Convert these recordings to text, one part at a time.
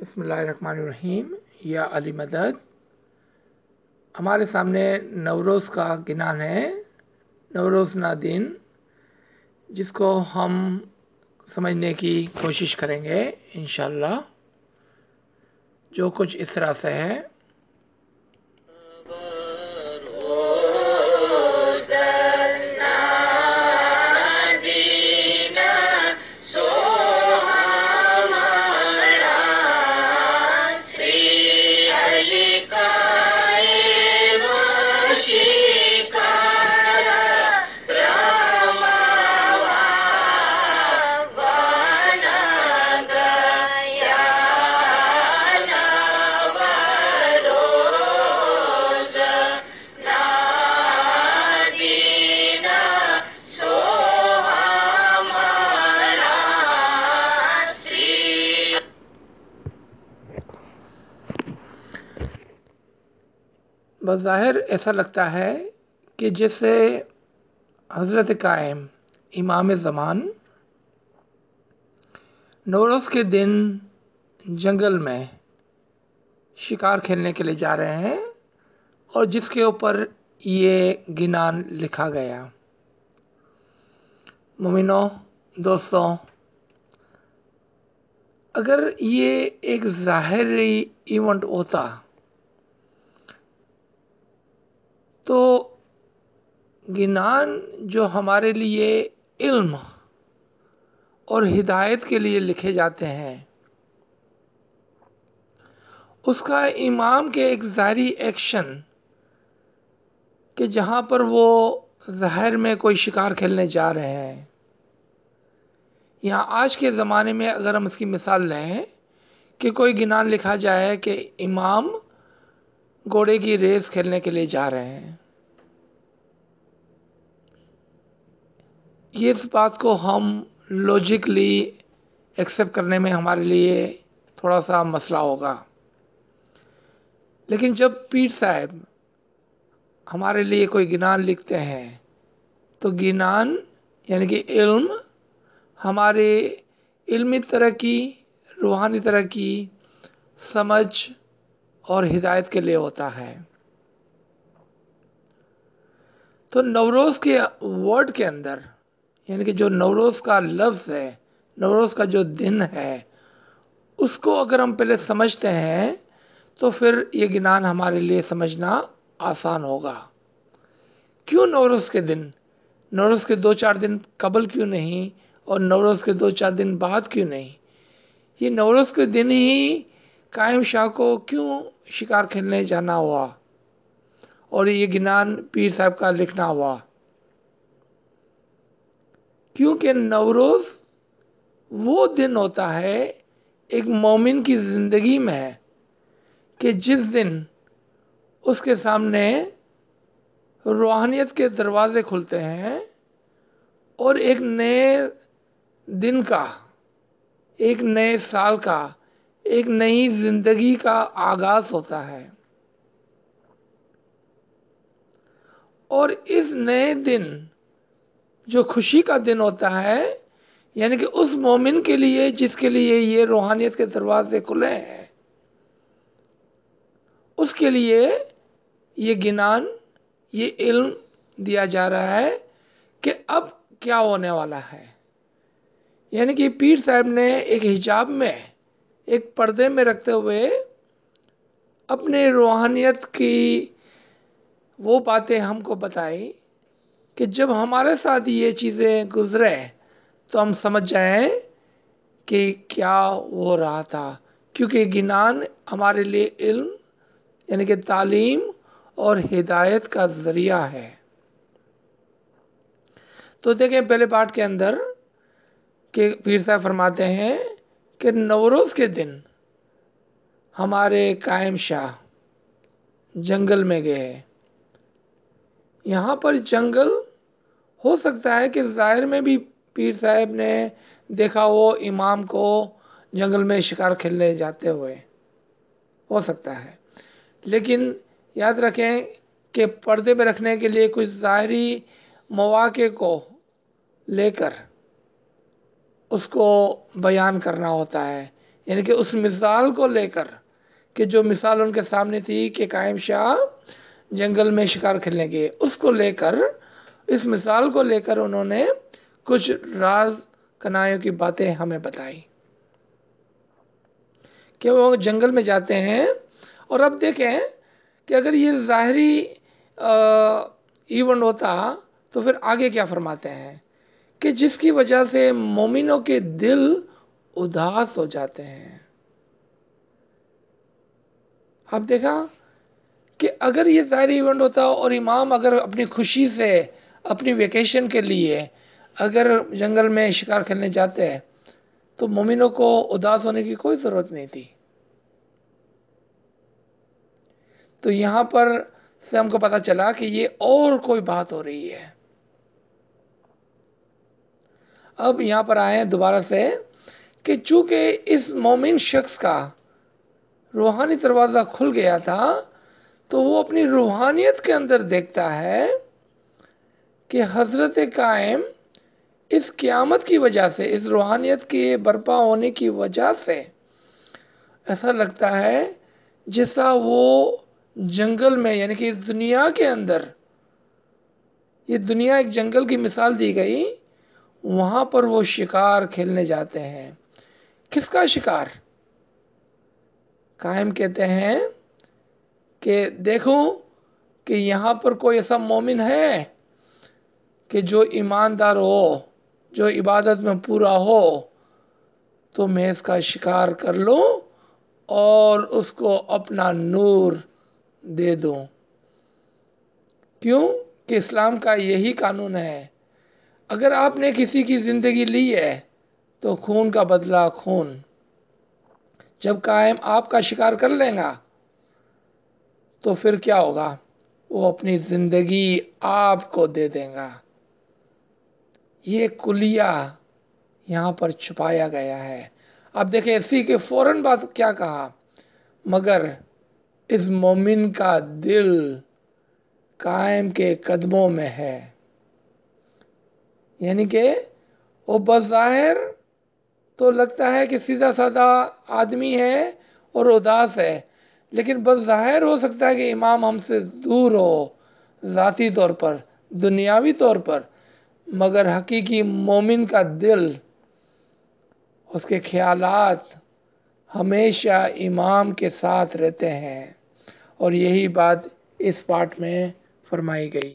बसमीम या अली मदद हमारे सामने नवरोज़ का गिनान है नवरोज़ ना दिन जिसको हम समझने की कोशिश करेंगे इन जो कुछ इस तरह से है ज़ाहिर ऐसा लगता है कि जैसे हज़रत कायम इमाम ज़मान नौरोज़ के दिन जंगल में शिकार खेलने के लिए जा रहे हैं और जिसके ऊपर ये गिनान लिखा गया मुमिनो दोस्तों अगर ये एक ज़ाहरी इवेंट होता तो ज्ञान जो हमारे लिए इल्म और हिदायत के लिए लिखे जाते हैं उसका इमाम के एक ज़ाहरी एक्शन कि जहाँ पर वो जहर में कोई शिकार खेलने जा रहे हैं यहाँ आज के ज़माने में अगर हम इसकी मिसाल लें कि कोई गिनान लिखा जाए कि इमाम घोड़े की रेस खेलने के लिए जा रहे हैं ये इस बात को हम लॉजिकली एक्सेप्ट करने में हमारे लिए थोड़ा सा मसला होगा लेकिन जब पीर साहब हमारे लिए कोई ज्ञान लिखते हैं तो ज्ञान यानी कि इल्म हमारे इल्मी तरक्की रूहानी तरक्की समझ और हिदायत के लिए होता है तो नवरोज के वर्ड के अंदर यानी कि जो नवरोज का लफ्ज़ है नवरोज का जो दिन है उसको अगर हम पहले समझते हैं तो फिर ये ज्ञान हमारे लिए समझना आसान होगा क्यों नवरोज़ के दिन नवरोज़ के दो चार दिन कबल क्यों नहीं और नवरोज़ के दो चार दिन बाद क्यों नहीं ये नवरोज़ के दिन ही कायम शाह को क्यों शिकार खेलने जाना हुआ और ये ज्ञान पीर साहब का लिखना हुआ क्योंकि नवरोज वो दिन होता है एक मोमिन की ज़िंदगी में है कि जिस दिन उसके सामने रूहानियत के दरवाज़े खुलते हैं और एक नए दिन का एक नए साल का एक नई जिंदगी का आगाज होता है और इस नए दिन जो खुशी का दिन होता है यानी कि उस मोमिन के लिए जिसके लिए ये रूहानियत के दरवाजे खुले हैं उसके लिए ये गिनान ये इल्म दिया जा रहा है कि अब क्या होने वाला है यानी कि पीर साहब ने एक हिजाब में एक पर्दे में रखते हुए अपने रूहानियत की वो बातें हमको बताई कि जब हमारे साथ ये चीज़ें गुजरे तो हम समझ जाएं कि क्या हो रहा था क्योंकि गिनान हमारे लिए इल्म यानी कि तालीम और हिदायत का ज़रिया है तो देखें पहले पाठ के अंदर कि पीर साहब फरमाते हैं कि नवरोज के दिन हमारे कायम शाह जंगल में गए यहाँ पर जंगल हो सकता है कि ज़ाहिर में भी पीर साहब ने देखा वो इमाम को जंगल में शिकार खेलने जाते हुए हो सकता है लेकिन याद रखें कि पर्दे पर रखने के लिए कुछ ज़ाहरी मौाक़े को लेकर उसको बयान करना होता है यानी कि उस मिसाल को लेकर कि जो मिसाल उनके सामने थी कि कायम शाह जंगल में शिकार खेलने गए उसको लेकर इस मिसाल को लेकर उन्होंने कुछ राज कनायों की बातें हमें बताई कि वो जंगल में जाते हैं और अब देखें कि अगर ये ज़ाहरी इवेंट होता तो फिर आगे क्या फरमाते हैं कि जिसकी वजह से मोमिनों के दिल उदास हो जाते हैं आप देखा कि अगर ये ज़ाहरी इवेंट होता और इमाम अगर अपनी खुशी से अपनी वेकेशन के लिए अगर जंगल में शिकार खेलने जाते हैं तो मोमिनों को उदास होने की कोई ज़रूरत नहीं थी तो यहाँ पर से हमको पता चला कि ये और कोई बात हो रही है अब यहाँ पर आए हैं दोबारा से कि चूंकि इस मोमिन शख्स का रूहानी दरवाज़ा खुल गया था तो वो अपनी रूहानियत के अंदर देखता है कि हज़रत कायम इस क़्यामत की वजह से इस रूहानियत के बर्पा होने की वजह से ऐसा लगता है जैसा वो जंगल में यानी कि इस दुनिया के अंदर ये दुनिया एक जंगल की मिसाल दी गई वहां पर वो शिकार खेलने जाते हैं किसका शिकार कायम कहते हैं कि देखो कि यहाँ पर कोई ऐसा मोमिन है कि जो ईमानदार हो जो इबादत में पूरा हो तो मैं इसका शिकार कर लूँ और उसको अपना नूर दे दूँ क्यों कि इस्लाम का यही कानून है अगर आपने किसी की ज़िंदगी ली है तो खून का बदला खून जब कायम आपका शिकार कर लेगा तो फिर क्या होगा वो अपनी ज़िंदगी आपको दे देगा ये कुलिया यहाँ पर छुपाया गया है आप देखें इसी के फौरन बात क्या कहा मगर इस मोमिन का दिल कायम के कदमों में है यानी कि वो बज़ाहिर तो लगता है कि सीधा साधा आदमी है और उदास है लेकिन बस ज़ाहिर हो सकता है कि इमाम हमसे दूर हो ज़ाती तौर पर दुनियावी तौर पर मगर हकीकी मोमिन का दिल उसके ख्यालात हमेशा इमाम के साथ रहते हैं और यही बात इस पाठ में फरमाई गई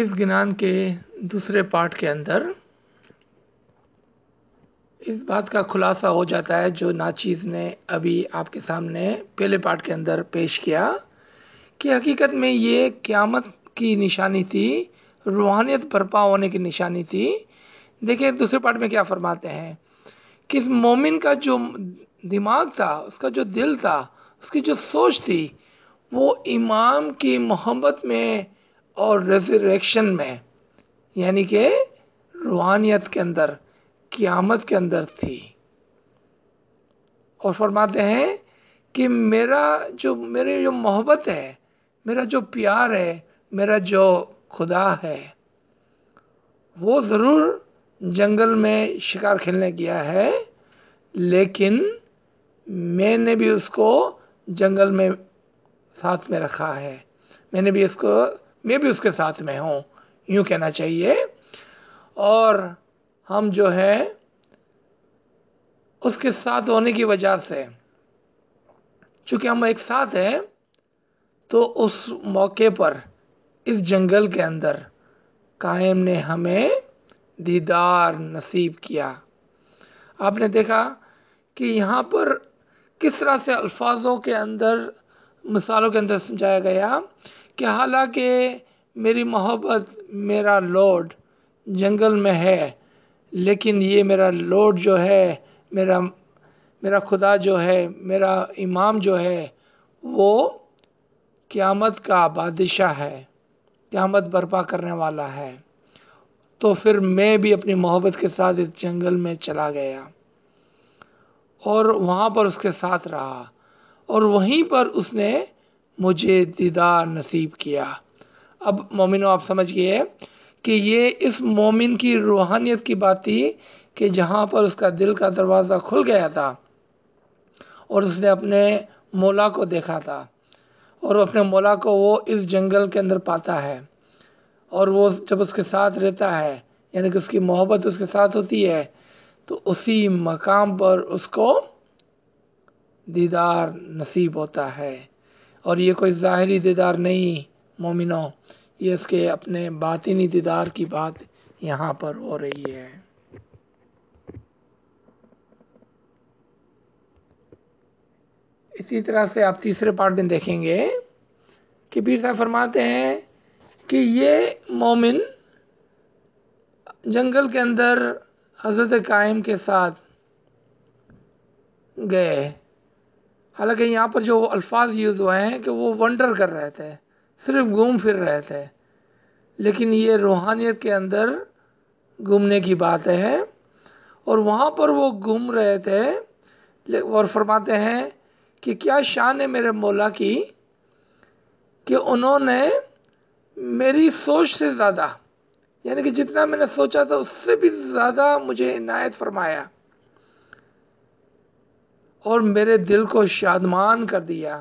इस ज्ञान के दूसरे पार्ट के अंदर इस बात का खुलासा हो जाता है जो नाचीज ने अभी आपके सामने पहले पार्ट के अंदर पेश किया कि हकीकत में ये क्यामत की निशानी थी रूहानियत भरपा होने की निशानी थी देखिए दूसरे पार्ट में क्या फरमाते हैं कि इस मोमिन का जो दिमाग था उसका जो दिल था उसकी जो सोच थी वो इमाम की मोहब्बत में और रेजरेक्शन में यानी कि रूहानियत के अंदर क़ियामत के अंदर थी और फरमाते हैं कि मेरा जो मेरे जो मोहब्बत है मेरा जो प्यार है मेरा जो खुदा है वो ज़रूर जंगल में शिकार खेलने गया है लेकिन मैंने भी उसको जंगल में साथ में रखा है मैंने भी इसको मैं भी उसके साथ में हूँ यूँ कहना चाहिए और हम जो है उसके साथ होने की वजह से चूँकि हम एक साथ हैं तो उस मौके पर इस जंगल के अंदर कायम ने हमें दीदार नसीब किया आपने देखा कि यहाँ पर किस तरह से अल्फाजों के अंदर मिसालों के अंदर समझाया गया कि हालांकि मेरी मोहब्बत मेरा लॉर्ड जंगल में है लेकिन ये मेरा लॉर्ड जो है मेरा मेरा खुदा जो है मेरा इमाम जो है वो क़यामत का बादशाह है क़यामत बर्पा करने वाला है तो फिर मैं भी अपनी मोहब्बत के साथ इस जंगल में चला गया और वहाँ पर उसके साथ रहा और वहीं पर उसने मुझे दीदार नसीब किया अब मोमिनो आप समझिए कि ये इस मोमिन की रूहानियत की बात थी कि जहाँ पर उसका दिल का दरवाज़ा खुल गया था और उसने अपने मौला को देखा था और अपने मौला को वो इस जंगल के अंदर पाता है और वो जब उसके साथ रहता है यानी कि उसकी मोहब्बत उसके साथ होती है तो उसी मकाम पर उसको दीदार नसीब होता है और ये कोई ज़ाहरी दीदार नहीं मोमिनो ये इसके अपने बातिनी दीदार की बात यहाँ पर हो रही है इसी तरह से आप तीसरे पार्ट में देखेंगे कि पीर साहब फरमाते हैं कि ये मोमिन जंगल के अंदर हजरत कायम के साथ गए हालांकि यहाँ पर जो अल्फाज यूज़ हुए हैं कि वो वंडर कर रहे थे सिर्फ घूम फिर रहे थे लेकिन ये रूहानियत के अंदर घूमने की बात है और वहाँ पर वो घूम रहे थे और फरमाते हैं कि क्या शान है मेरे मौला की कि उन्होंने मेरी सोच से ज़्यादा यानी कि जितना मैंने सोचा था उससे भी ज़्यादा मुझे इनायत फरमाया और मेरे दिल को शादमान कर दिया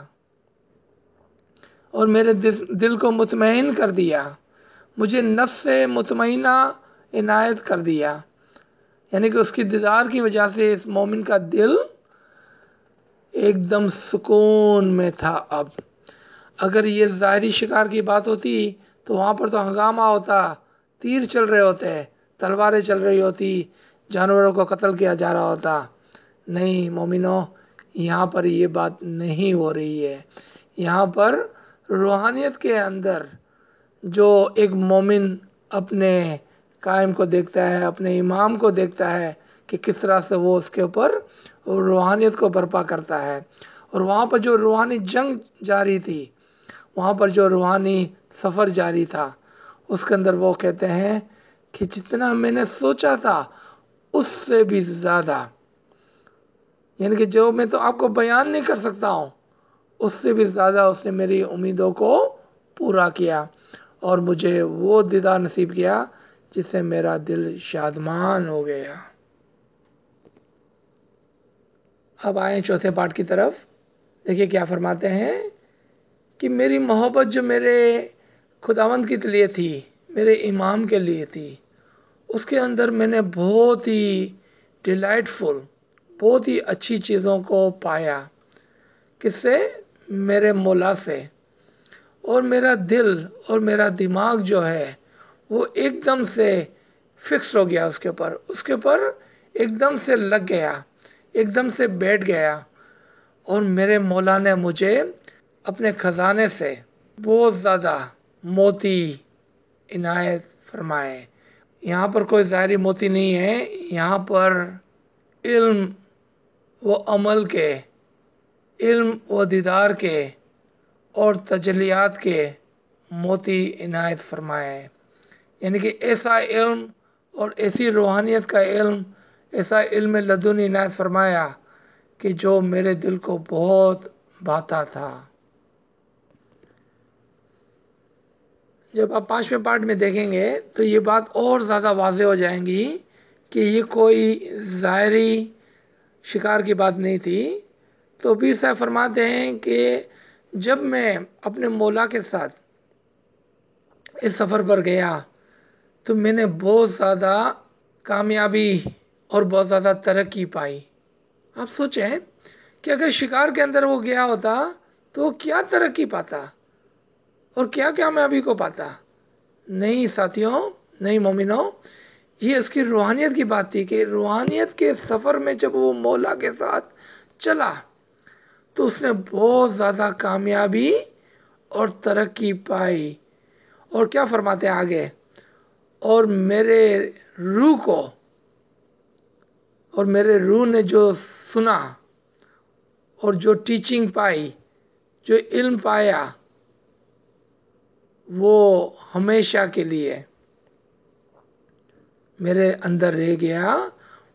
और मेरे दिल को मुतमिन कर दिया मुझे नफ़ से मुतमईना इनायत कर दिया यानी कि उसकी दीदार की वजह से इस मोमिन का दिल एकदम सुकून में था अब अगर ये ज़ाहरी शिकार की बात होती तो वहाँ पर तो हंगामा होता तीर चल रहे होते तलवारें चल रही होती जानवरों को कत्ल किया जा रहा होता नहीं मोमिनो यहाँ पर ये बात नहीं हो रही है यहाँ पर रूहानियत के अंदर जो एक मोमिन अपने कायम को देखता है अपने इमाम को देखता है कि किस तरह से वो उसके ऊपर रूहानियत को बर्पा करता है और वहाँ पर जो रूहानी जंग जारी थी वहाँ पर जो रूहानी सफ़र जारी था उसके अंदर वो कहते हैं कि जितना मैंने सोचा था उससे भी ज़्यादा यानी कि जो मैं तो आपको बयान नहीं कर सकता हूँ उससे भी ज़्यादा उसने मेरी उम्मीदों को पूरा किया और मुझे वो दीदार नसीब किया जिससे मेरा दिल शादमान हो गया अब आए चौथे पार्ट की तरफ देखिए क्या फरमाते हैं कि मेरी मोहब्बत जो मेरे खुदावंद के लिए थी मेरे इमाम के लिए थी उसके अंदर मैंने बहुत ही डिलाइटफुल बहुत ही अच्छी चीज़ों को पाया किससे मेरे मौला से और मेरा दिल और मेरा दिमाग जो है वो एकदम से फिक्स हो गया उसके ऊपर उसके ऊपर एकदम से लग गया एकदम से बैठ गया और मेरे मौला ने मुझे अपने ख़जाने से बहुत ज़्यादा मोती इनायत फरमाए यहाँ पर कोई ज़ाहरी मोती नहीं है यहाँ पर इल्म व अमल के इल्म व दीदार के और तजलियात के मोती इनायत फरमाए यानी कि ऐसा इल्म और ऐसी रूहानियत का इल्म ऐसा इल्म लदुन इनायत फरमाया कि जो मेरे दिल को बहुत भाता था जब आप पाँचवें पार्ट में देखेंगे तो ये बात और ज़्यादा वाज हो जाएंगी कि ये कोई ज़ाहरी शिकार की बात नहीं थी तो पीर साहब फरमाते हैं कि जब मैं अपने मौला के साथ इस सफ़र पर गया तो मैंने बहुत ज़्यादा कामयाबी और बहुत ज़्यादा तरक्की पाई आप सोचें कि अगर शिकार के अंदर वो गया होता तो वो क्या तरक्की पाता और क्या कामयाबी को पाता नहीं साथियों नहीं मोमिनों ये उसकी रूहानियत की बात थी कि रूहानियत के सफ़र में जब वो मौला के साथ चला तो उसने बहुत ज़्यादा कामयाबी और तरक्की पाई और क्या फरमाते हैं आगे और मेरे रूह को और मेरे रूह ने जो सुना और जो टीचिंग पाई जो इल्म पाया वो हमेशा के लिए मेरे अंदर रह गया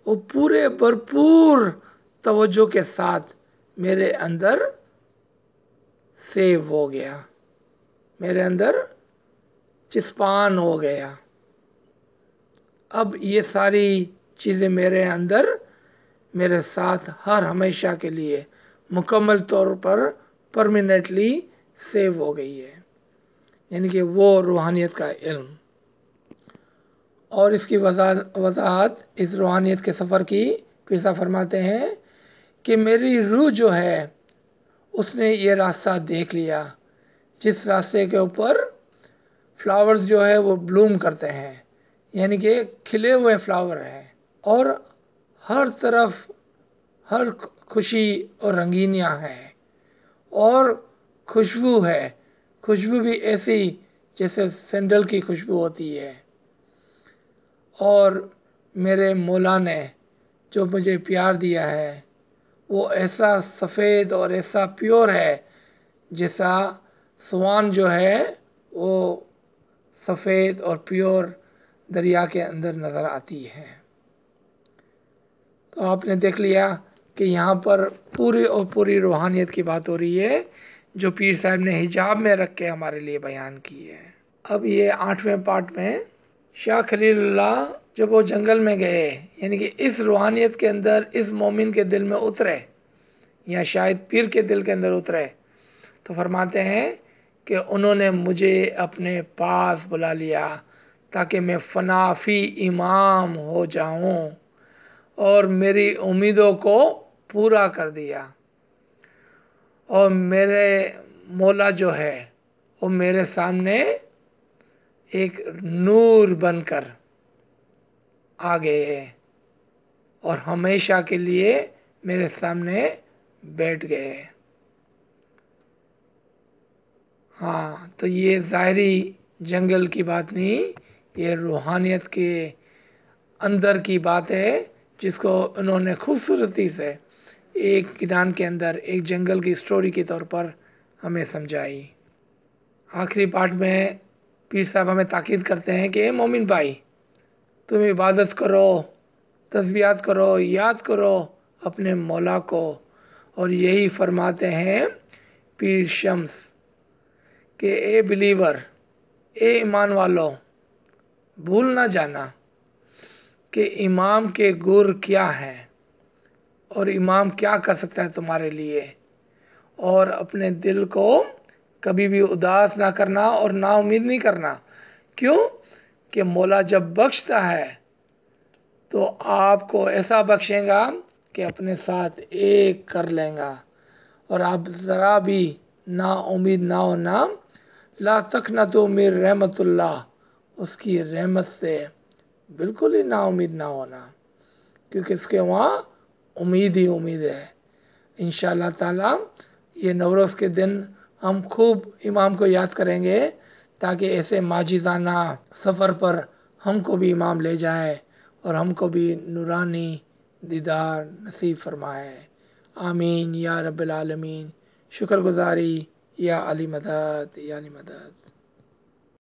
वो पूरे भरपूर तवज्जो के साथ मेरे अंदर सेव हो गया मेरे अंदर चिस्पान हो गया अब ये सारी चीज़ें मेरे अंदर मेरे साथ हर हमेशा के लिए मुकम्मल तौर पर परमानेंटली सेव हो गई है यानी कि वो रूहानियत का इल्म और इसकी वजा वजाहत इस रूहानियत के सफ़र की पीर फरमाते हैं कि मेरी रूह जो है उसने ये रास्ता देख लिया जिस रास्ते के ऊपर फ्लावर्स जो है वो ब्लूम करते हैं यानी कि खिले हुए फ्लावर हैं और हर तरफ हर खुशी और रंगीनियाँ हैं और खुशबू है खुशबू भी ऐसी जैसे सैंडल की खुशबू होती है और मेरे मौला ने जो मुझे प्यार दिया है वो ऐसा सफ़ेद और ऐसा प्योर है जैसा सुवान जो है वो सफ़ेद और प्योर दरिया के अंदर नज़र आती है तो आपने देख लिया कि यहाँ पर पूरी और पूरी रूहानियत की बात हो रही है जो पीर साहब ने हिजाब में रख के हमारे लिए बयान की है अब ये आठवें पार्ट में शाह खलील्ला जब वो जंगल में गए यानी कि इस रूहानियत के अंदर इस मोमिन के दिल में उतरे या शायद पीर के दिल के अंदर उतरे तो फरमाते हैं कि उन्होंने मुझे अपने पास बुला लिया ताकि मैं फनाफी इमाम हो जाऊं और मेरी उम्मीदों को पूरा कर दिया और मेरे मौला जो है वो मेरे सामने एक नूर बनकर आ गए हैं और हमेशा के लिए मेरे सामने बैठ गए हैं हाँ तो ये ज़ाहरी जंगल की बात नहीं ये रूहानियत के अंदर की बात है जिसको उन्होंने खूबसूरती से एक किरान के अंदर एक जंगल की स्टोरी के तौर पर हमें समझाई आखिरी पार्ट में पीर साहब हमें ताक़द करते हैं कि ए मोमिन भाई तुम इबादत करो तस्बियात करो याद करो अपने मौला को और यही फरमाते हैं पीर शम्स के ए बिलीवर ए ईमान वालों भूल ना जाना कि इमाम के गुर क्या हैं और इमाम क्या कर सकता है तुम्हारे लिए और अपने दिल को कभी भी उदास ना करना और ना उम्मीद नहीं करना क्यों कि मौला जब बख्शता है तो आपको ऐसा बख्शेगा कि अपने साथ एक कर लेगा और आप ज़रा भी ना उम्मीद ना होना ला तक ना तो मेर रहमतुल्ला उसकी रहमत से बिल्कुल ही ना उम्मीद ना होना क्योंकि इसके वहाँ उम्मीद ही उम्मीद है इन ताला ये नवरोज़ के दिन हम खूब इमाम को याद करेंगे ताकि ऐसे माजिजाना सफ़र पर हमको भी इमाम ले जाए और हमको भी नूरानी दीदार नसीब फरमाए आमीन या रबालमीन आलमीन शुक्रगुजारी या अली मदद या अली मदद